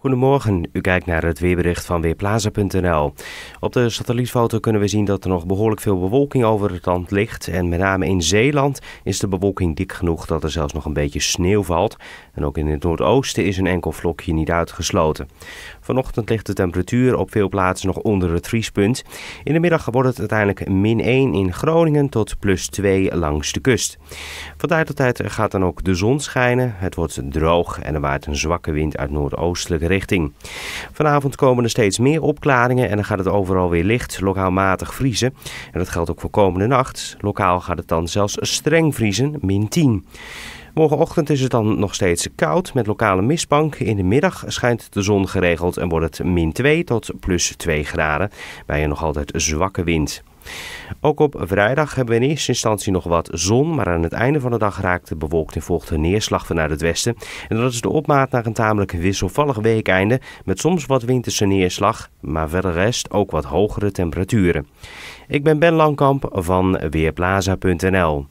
Goedemorgen, u kijkt naar het weerbericht van Weerplaza.nl. Op de satellietfoto kunnen we zien dat er nog behoorlijk veel bewolking over het land ligt. En met name in Zeeland is de bewolking dik genoeg dat er zelfs nog een beetje sneeuw valt. En ook in het noordoosten is een enkel vlokje niet uitgesloten. Vanochtend ligt de temperatuur op veel plaatsen nog onder het vriespunt. In de middag wordt het uiteindelijk min 1 in Groningen tot plus 2 langs de kust. Van de tijd gaat dan ook de zon schijnen. Het wordt droog en er waait een zwakke wind uit noordoostelijke richting. Vanavond komen er steeds meer opklaringen en dan gaat het overal weer licht, lokaal matig vriezen. En dat geldt ook voor komende nacht. Lokaal gaat het dan zelfs streng vriezen, min 10. Morgenochtend is het dan nog steeds koud met lokale mistbank. In de middag schijnt de zon geregeld en wordt het min 2 tot plus 2 graden bij een nog altijd zwakke wind. Ook op vrijdag hebben we in eerste instantie nog wat zon, maar aan het einde van de dag raakt het bewolkt en volgt een neerslag vanuit het westen. En dat is de opmaat naar een tamelijk wisselvallig weekeinde met soms wat winterse neerslag, maar verder rest ook wat hogere temperaturen. Ik ben Ben Langkamp van Weerplaza.nl.